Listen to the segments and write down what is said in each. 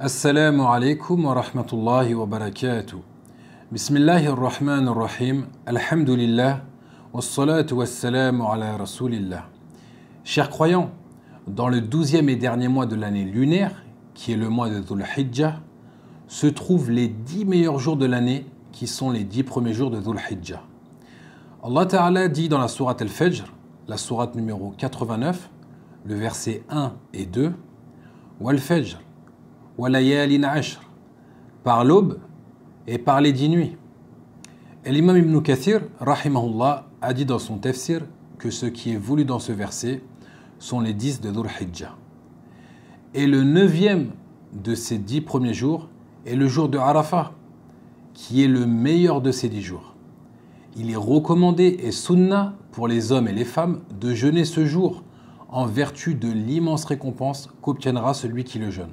Assalamu alaikum wa rahmatullahi wa بسم الله الرحمن الرحيم الحمد لله والصلاة والسلام على رسول Chers croyants, dans le douzième et dernier mois de l'année lunaire, qui est le mois de Dhul Hijjah, se trouvent les dix meilleurs jours de l'année, qui sont les dix premiers jours de Dhul Hijjah. Allah Ta'ala dit dans la sourate Al-Fajr, la sourate numéro 89, le verset 1 et 2, « Wal-Fajr » par l'aube et par les dix nuits. Et l'imam Ibn Kathir, rahimahullah, a dit dans son tafsir que ce qui est voulu dans ce verset sont les dix de Dhul Hijjah. Et le neuvième de ces dix premiers jours est le jour de Arafah, qui est le meilleur de ces dix jours. Il est recommandé et sunna pour les hommes et les femmes de jeûner ce jour en vertu de l'immense récompense qu'obtiendra celui qui le jeûne.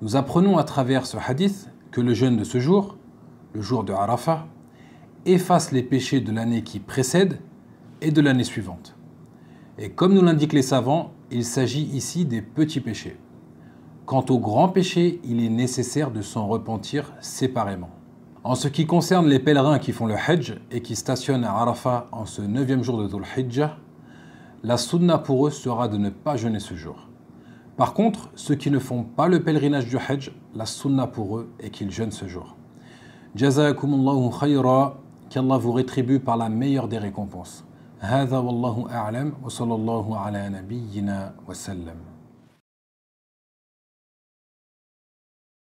Nous apprenons à travers ce hadith que le jeûne de ce jour, le jour de Arafah, efface les péchés de l'année qui précède et de l'année suivante. Et comme nous l'indiquent les savants, il s'agit ici des petits péchés. Quant aux grands péchés, il est nécessaire de s'en repentir séparément. En ce qui concerne les pèlerins qui font le Hajj et qui stationnent à Arafat en ce neuvième jour de Dhul Hijjah, la sunna pour eux sera de ne pas jeûner ce jour. Par contre, ceux qui ne font pas le pèlerinage du Hajj, la sunna pour eux est qu'ils jeûnent ce jour. Jazakumullahu khayra, qu'Allah vous rétribue par la meilleure des récompenses. هذا والله wa وصلى الله على wa sallam.